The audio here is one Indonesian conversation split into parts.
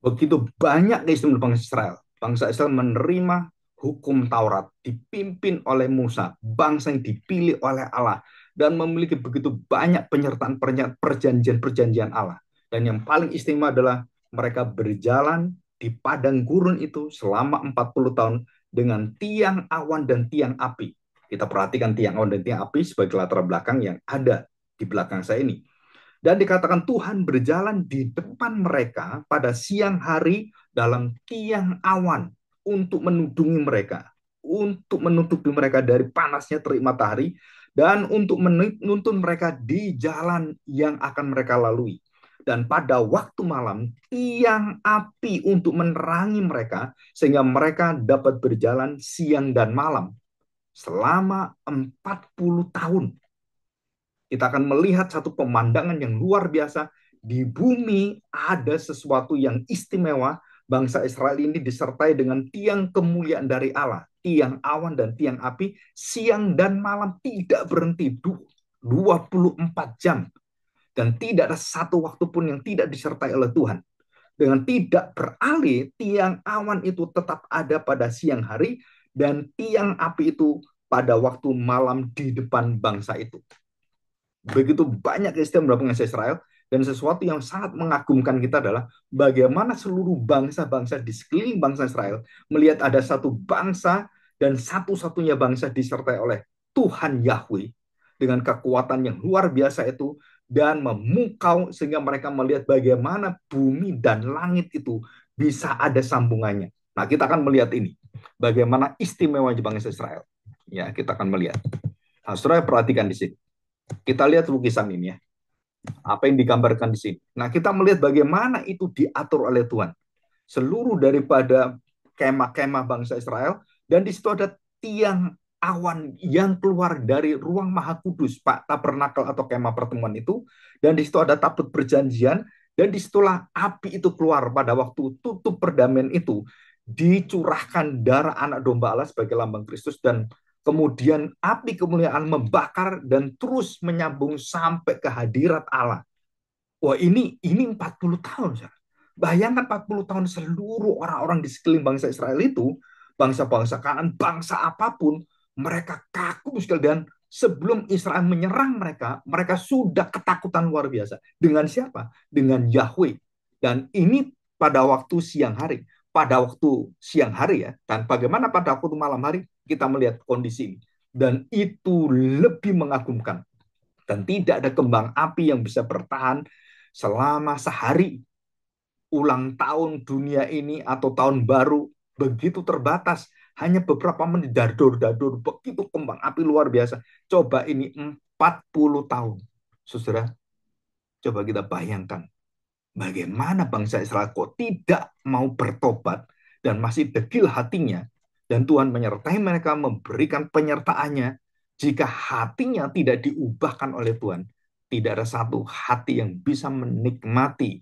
Begitu banyak keistimewaan bangsa Israel. Bangsa Israel menerima hukum Taurat, dipimpin oleh Musa, bangsa yang dipilih oleh Allah, dan memiliki begitu banyak penyertaan perjanjian-perjanjian Allah. Dan yang paling istimewa adalah mereka berjalan di padang gurun itu selama 40 tahun dengan tiang awan dan tiang api. Kita perhatikan tiang awan dan tiang api sebagai latar belakang yang ada di belakang saya ini. Dan dikatakan Tuhan berjalan di depan mereka pada siang hari dalam tiang awan untuk menudungi mereka, untuk menutupi mereka dari panasnya terik matahari, dan untuk menuntun mereka di jalan yang akan mereka lalui. Dan pada waktu malam, tiang api untuk menerangi mereka, sehingga mereka dapat berjalan siang dan malam selama 40 tahun kita akan melihat satu pemandangan yang luar biasa. Di bumi ada sesuatu yang istimewa. Bangsa Israel ini disertai dengan tiang kemuliaan dari Allah. Tiang awan dan tiang api. Siang dan malam tidak berhenti. 24 jam. Dan tidak ada satu waktu pun yang tidak disertai oleh Tuhan dengan tidak beralih, tiang awan itu tetap ada pada siang hari, dan tiang api itu pada waktu malam di depan bangsa itu begitu banyak Kristen dengan Israel dan sesuatu yang sangat mengagumkan kita adalah bagaimana seluruh bangsa-bangsa di sekeliling bangsa Israel melihat ada satu bangsa dan satu-satunya bangsa disertai oleh Tuhan Yahweh dengan kekuatan yang luar biasa itu dan memukau sehingga mereka melihat bagaimana bumi dan langit itu bisa ada sambungannya. Nah, kita akan melihat ini. Bagaimana istimewa bangsa Israel. Ya, kita akan melihat. Nah, saudara perhatikan di sini. Kita lihat lukisan ini ya. Apa yang digambarkan di sini. Nah, kita melihat bagaimana itu diatur oleh Tuhan. Seluruh daripada kemah-kemah bangsa Israel dan di situ ada tiang awan yang keluar dari ruang maha kudus pak tabernakel atau kemah pertemuan itu dan di situ ada tabut perjanjian dan di disitulah api itu keluar pada waktu tutup perdamaian itu dicurahkan darah anak domba Allah sebagai lambang Kristus dan kemudian api kemuliaan membakar dan terus menyambung sampai ke hadirat Allah. Wah ini ini 40 tahun. Saudara. Bayangkan 40 tahun seluruh orang-orang di sekeliling bangsa Israel itu, bangsa-bangsa kanan, bangsa apapun, mereka kaku sekali dan sebelum Israel menyerang mereka, mereka sudah ketakutan luar biasa. Dengan siapa? Dengan Yahweh. Dan ini pada waktu siang hari. Pada waktu siang hari ya, dan bagaimana pada waktu malam hari? kita melihat kondisi ini. Dan itu lebih mengagumkan. Dan tidak ada kembang api yang bisa bertahan selama sehari. Ulang tahun dunia ini atau tahun baru begitu terbatas. Hanya beberapa menit dadur-dadur. Begitu kembang api luar biasa. Coba ini 40 tahun. Saudara, coba kita bayangkan. Bagaimana bangsa Israel kok tidak mau bertobat dan masih degil hatinya dan Tuhan menyertai mereka, memberikan penyertaannya. Jika hatinya tidak diubahkan oleh Tuhan, tidak ada satu hati yang bisa menikmati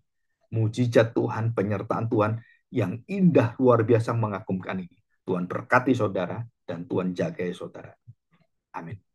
mujizat Tuhan, penyertaan Tuhan yang indah, luar biasa, mengagumkan ini. Tuhan berkati saudara, dan Tuhan jagai saudara. Amin.